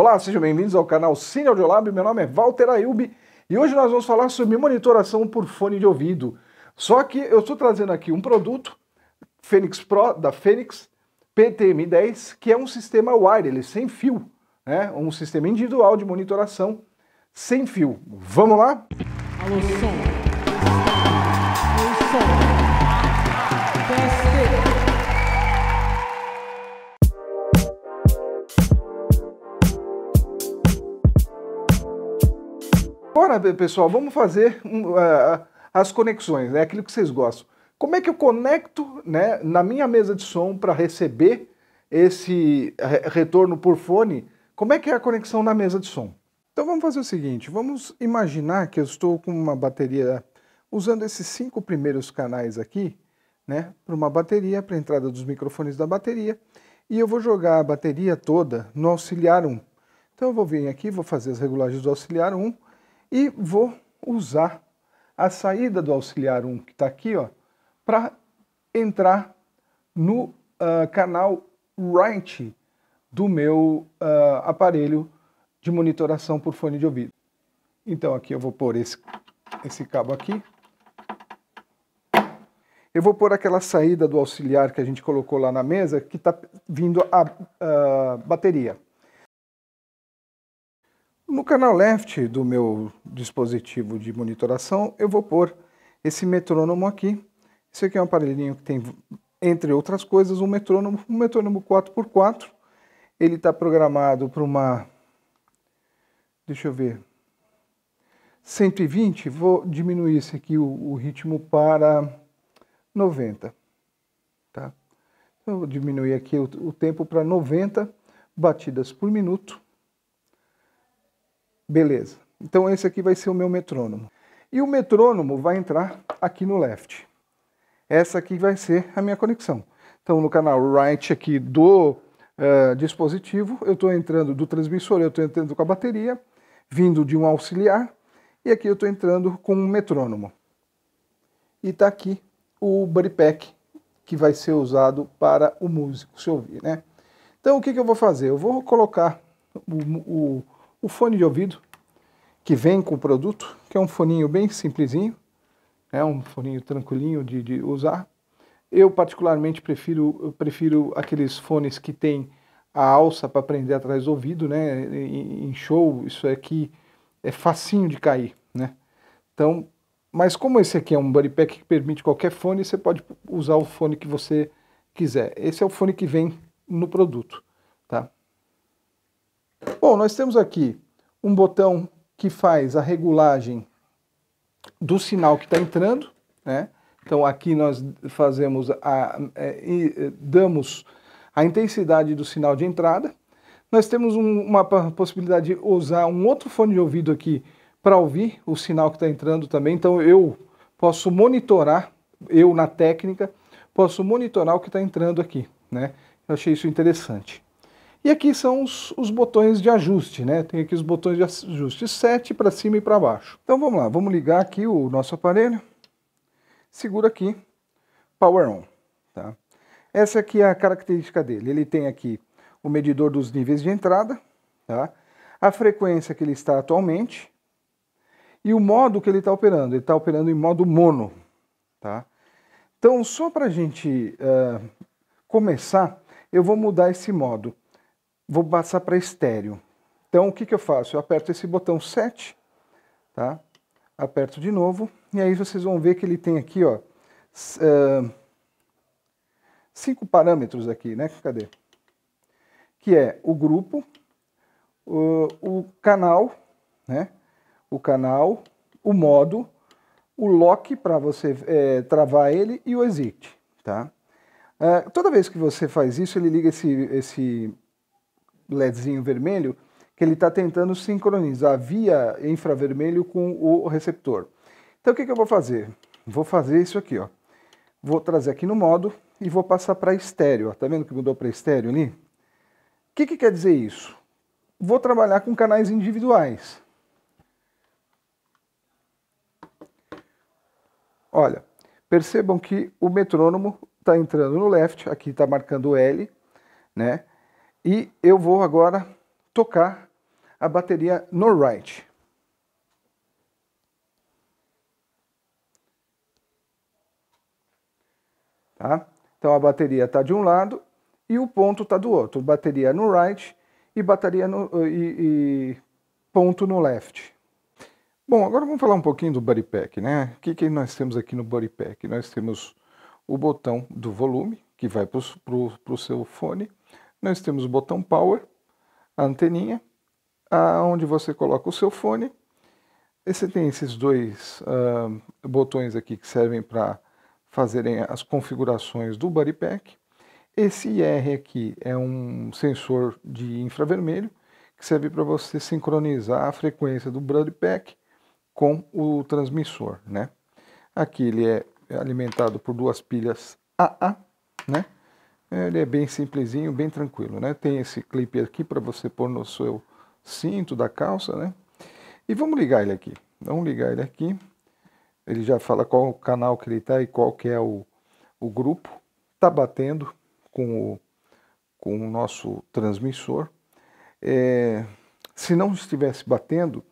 Olá, sejam bem-vindos ao canal Cine Audiolab, meu nome é Walter Ayub e hoje nós vamos falar sobre monitoração por fone de ouvido. Só que eu estou trazendo aqui um produto, Fênix Pro, da Fênix, PTM10, que é um sistema wireless, é sem fio, né? um sistema individual de monitoração sem fio. Vamos lá? Alô, som. Alô, som. Agora, pessoal, vamos fazer uh, as conexões, né? aquilo que vocês gostam. Como é que eu conecto né, na minha mesa de som para receber esse retorno por fone? Como é que é a conexão na mesa de som? Então vamos fazer o seguinte, vamos imaginar que eu estou com uma bateria usando esses cinco primeiros canais aqui, né, para uma bateria, para a entrada dos microfones da bateria, e eu vou jogar a bateria toda no auxiliar 1. Então eu vou vir aqui, vou fazer as regulagens do auxiliar 1, e vou usar a saída do auxiliar 1 que está aqui para entrar no uh, canal right do meu uh, aparelho de monitoração por fone de ouvido. Então aqui eu vou pôr esse, esse cabo aqui. Eu vou pôr aquela saída do auxiliar que a gente colocou lá na mesa que está vindo a, a ah, bateria canal left do meu dispositivo de monitoração, eu vou pôr esse metrônomo aqui. Esse aqui é um aparelhinho que tem, entre outras coisas, um metrônomo, um metrônomo 4x4. Ele está programado para uma... Deixa eu ver... 120, vou diminuir esse aqui, o, o ritmo, para 90. Tá? Então, vou diminuir aqui o, o tempo para 90 batidas por minuto. Beleza. Então esse aqui vai ser o meu metrônomo. E o metrônomo vai entrar aqui no left. Essa aqui vai ser a minha conexão. Então no canal right aqui do uh, dispositivo, eu estou entrando do transmissor, eu estou entrando com a bateria, vindo de um auxiliar, e aqui eu estou entrando com um metrônomo. E está aqui o body pack que vai ser usado para o músico se ouvir, né? Então o que, que eu vou fazer? Eu vou colocar o, o o fone de ouvido que vem com o produto, que é um foninho bem simplesinho, é um foninho tranquilinho de, de usar. Eu particularmente prefiro, eu prefiro aqueles fones que tem a alça para prender atrás do ouvido, né? Em show, isso aqui é facinho de cair, né? Então, mas como esse aqui é um body pack que permite qualquer fone, você pode usar o fone que você quiser. Esse é o fone que vem no produto. Bom, nós temos aqui um botão que faz a regulagem do sinal que está entrando, né? Então aqui nós fazemos a, é, e, é, damos a intensidade do sinal de entrada. Nós temos um, uma possibilidade de usar um outro fone de ouvido aqui para ouvir o sinal que está entrando também. Então eu posso monitorar, eu na técnica, posso monitorar o que está entrando aqui, né? Eu achei isso interessante. E aqui são os, os, botões de ajuste, né? Tem aqui os botões de ajuste 7 para cima e para baixo. Então vamos lá, vamos ligar aqui o nosso aparelho. Segura aqui, Power On, tá? Essa aqui é a característica dele. Ele tem aqui o medidor dos níveis de entrada, tá? A frequência que ele está atualmente e o modo que ele está operando. Ele está operando em modo mono, tá? Então só para a gente uh, começar, eu vou mudar esse modo vou passar para estéreo. Então, o que, que eu faço? Eu aperto esse botão 7, tá? aperto de novo, e aí vocês vão ver que ele tem aqui, ó, cinco parâmetros aqui, né? Cadê? Que é o grupo, o, o canal, né? O canal, o modo, o lock para você é, travar ele e o exit, tá? Uh, toda vez que você faz isso, ele liga esse, esse LEDzinho vermelho, que ele está tentando sincronizar via infravermelho com o receptor. Então o que, que eu vou fazer? Vou fazer isso aqui, ó. Vou trazer aqui no modo e vou passar para estéreo. Está vendo que mudou para estéreo ali? O que, que quer dizer isso? Vou trabalhar com canais individuais. Olha, percebam que o metrônomo está entrando no left, aqui está marcando L, né? E eu vou agora tocar a bateria right, Tá? Então a bateria está de um lado e o ponto está do outro. Bateria no right e bateria no, e, e ponto no left. Bom, agora vamos falar um pouquinho do body Pack, né? O que, que nós temos aqui no body Pack? Nós temos o botão do volume, que vai para o seu fone nós temos o botão power, a anteninha, onde você coloca o seu fone. E você tem esses dois uh, botões aqui que servem para fazerem as configurações do body pack. Esse IR aqui é um sensor de infravermelho que serve para você sincronizar a frequência do body pack com o transmissor, né? Aqui ele é alimentado por duas pilhas AA, né? Ele é bem simplesinho, bem tranquilo, né? Tem esse clipe aqui para você pôr no seu cinto da calça, né? E vamos ligar ele aqui. Vamos ligar ele aqui. Ele já fala qual canal que ele tá e qual que é o, o grupo. Tá batendo com o, com o nosso transmissor. É, se não estivesse batendo,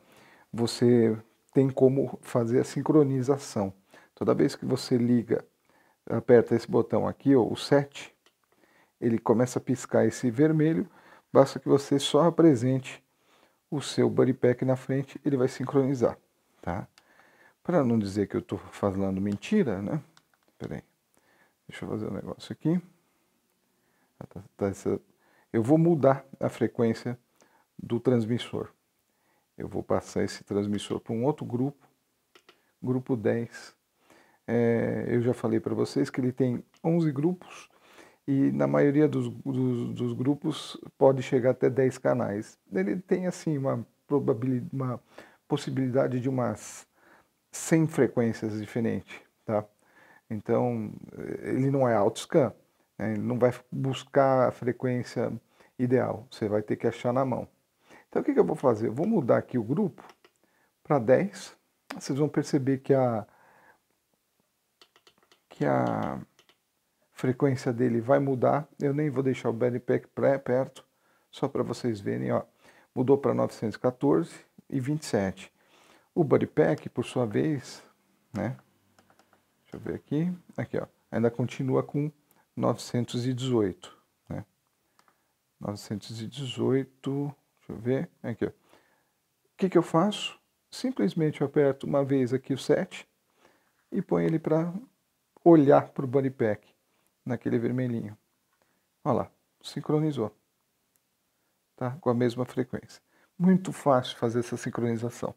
você tem como fazer a sincronização. Toda vez que você liga, aperta esse botão aqui, ó, o set, ele começa a piscar esse vermelho, basta que você só apresente o seu body pack na frente, ele vai sincronizar, tá? Para não dizer que eu estou falando mentira, né? Peraí, deixa eu fazer um negócio aqui. Ah, tá, tá, eu vou mudar a frequência do transmissor. Eu vou passar esse transmissor para um outro grupo, grupo 10. É, eu já falei para vocês que ele tem 11 grupos, e na maioria dos, dos, dos, grupos pode chegar até 10 canais. Ele tem assim uma, probabilidade, uma possibilidade de umas 100 frequências diferentes, tá? Então, ele não é auto-scan, né? ele não vai buscar a frequência ideal, você vai ter que achar na mão. Então, o que, que eu vou fazer? Eu vou mudar aqui o grupo para 10, vocês vão perceber que a... que a frequência dele vai mudar. Eu nem vou deixar o Backpack pré perto, só para vocês verem, ó. Mudou para 914 e 27. O body pack, por sua vez, né? Deixa eu ver aqui. Aqui, ó. Ainda continua com 918, né? 918, deixa eu ver. Aqui, ó. O que, que eu faço? Simplesmente eu aperto uma vez aqui o 7 e põe ele para olhar para o body pack naquele vermelhinho. Olha lá, sincronizou. Tá? Com a mesma frequência. Muito fácil fazer essa sincronização.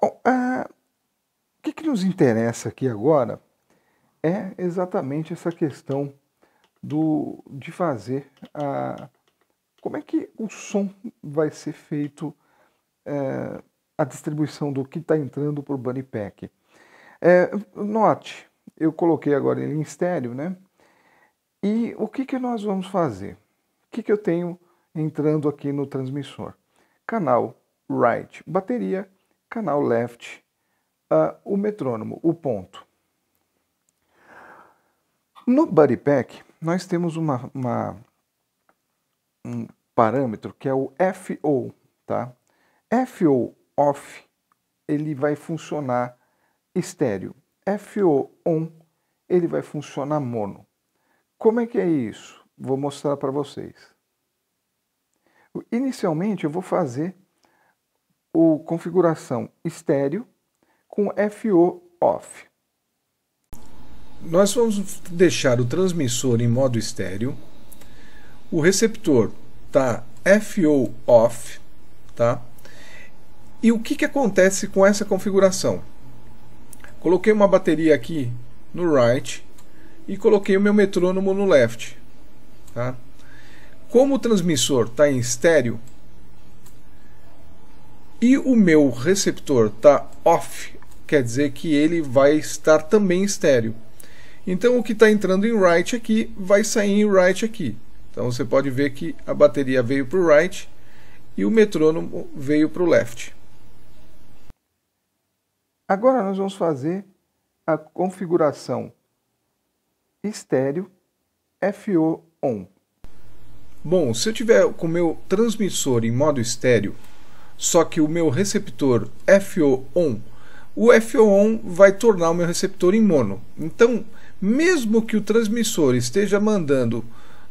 Bom, ah, o que, que nos interessa aqui agora é exatamente essa questão do, de fazer a, como é que o som vai ser feito, é, a distribuição do que está entrando para o Bunny Pack. É, note, eu coloquei agora ele em estéreo, né? E o que, que nós vamos fazer? O que, que eu tenho entrando aqui no transmissor? Canal right, bateria, canal left, uh, o metrônomo, o ponto. No Buddy Pack, nós temos uma, uma, um parâmetro que é o FO, tá? FO off, ele vai funcionar estéreo. FO1 ele vai funcionar mono. Como é que é isso? Vou mostrar para vocês. Inicialmente eu vou fazer o configuração estéreo com FO off. Nós vamos deixar o transmissor em modo estéreo. O receptor tá FO off, tá? E o que, que acontece com essa configuração? Coloquei uma bateria aqui no right e coloquei o meu metrônomo no left. Tá? Como o transmissor está em estéreo e o meu receptor está off, quer dizer que ele vai estar também em estéreo. Então o que está entrando em right aqui vai sair em right aqui. Então você pode ver que a bateria veio para o right e o metrônomo veio para o left. Agora nós vamos fazer a configuração estéreo FO on. Bom, se eu tiver com o meu transmissor em modo estéreo, só que o meu receptor FO on, o FO on vai tornar o meu receptor em mono. Então, mesmo que o transmissor esteja mandando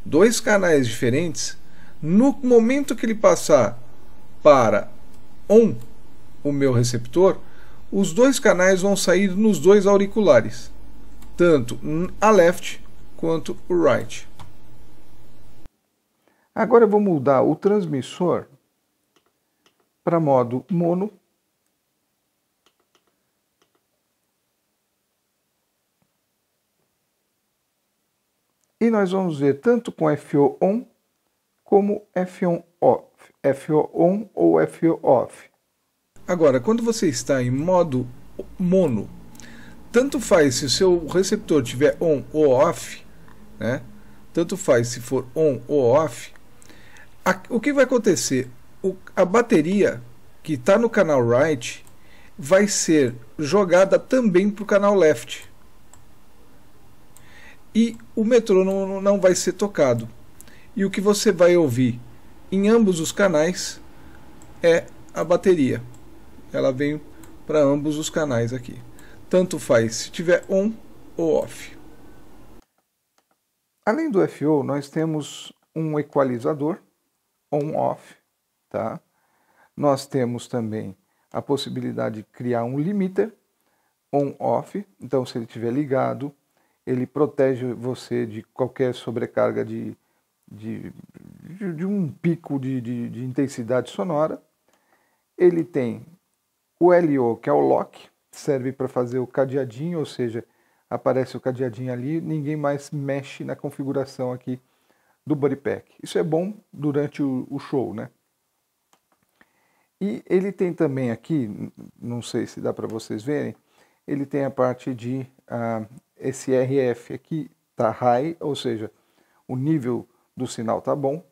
dois canais diferentes, no momento que ele passar para on o meu receptor, os dois canais vão sair nos dois auriculares, tanto a left quanto o right. Agora eu vou mudar o transmissor para modo mono. E nós vamos ver tanto com FO on como FO off, FO on ou FO off. Agora, quando você está em modo mono, tanto faz se o seu receptor tiver on ou off, né? Tanto faz se for on ou off. A, o que vai acontecer? O, a bateria que está no canal right vai ser jogada também para o canal left. E o metrônomo não vai ser tocado. E o que você vai ouvir em ambos os canais é a bateria ela vem para ambos os canais aqui. Tanto faz se tiver on ou off. Além do FO, nós temos um equalizador on-off, tá? Nós temos também a possibilidade de criar um limiter on-off, então se ele estiver ligado, ele protege você de qualquer sobrecarga de, de, de, de um pico de, de, de intensidade sonora. Ele tem o LO, que é o lock, serve para fazer o cadeadinho, ou seja, aparece o cadeadinho ali, ninguém mais mexe na configuração aqui do body pack. Isso é bom durante o, o show, né? E ele tem também aqui, não sei se dá para vocês verem, ele tem a parte de ah, esse RF aqui tá high, ou seja, o nível do sinal tá bom.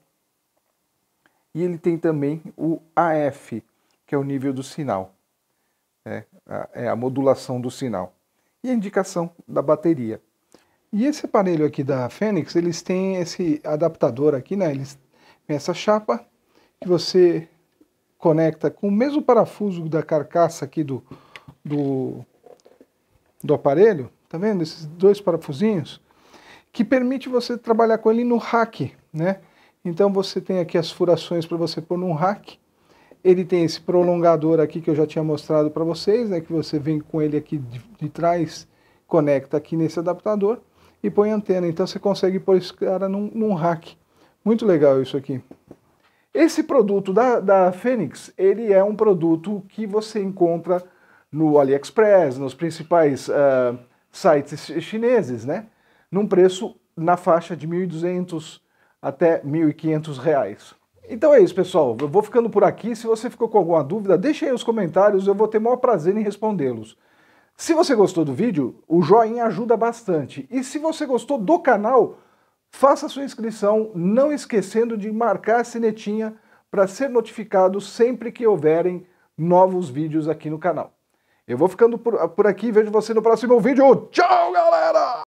E ele tem também o AF, que é o nível do sinal é a, é a modulação do sinal, e a indicação da bateria. E esse aparelho aqui da Fênix, eles têm esse adaptador aqui, né? Eles têm essa chapa que você conecta com o mesmo parafuso da carcaça aqui do, do, do aparelho, tá vendo? Esses dois parafusinhos, que permite você trabalhar com ele no rack, né? Então você tem aqui as furações para você pôr num rack, ele tem esse prolongador aqui que eu já tinha mostrado para vocês, né, que você vem com ele aqui de, de trás, conecta aqui nesse adaptador e põe antena. Então você consegue pôr esse cara num, num rack. Muito legal isso aqui. Esse produto da, da Fênix, ele é um produto que você encontra no AliExpress, nos principais uh, sites chineses, né? Num preço na faixa de 1.200 até 1.500 reais. Então é isso, pessoal. Eu vou ficando por aqui. Se você ficou com alguma dúvida, deixe aí os comentários, eu vou ter o maior prazer em respondê-los. Se você gostou do vídeo, o joinha ajuda bastante. E se você gostou do canal, faça sua inscrição, não esquecendo de marcar a sinetinha para ser notificado sempre que houverem novos vídeos aqui no canal. Eu vou ficando por, por aqui, vejo você no próximo vídeo. Tchau, galera!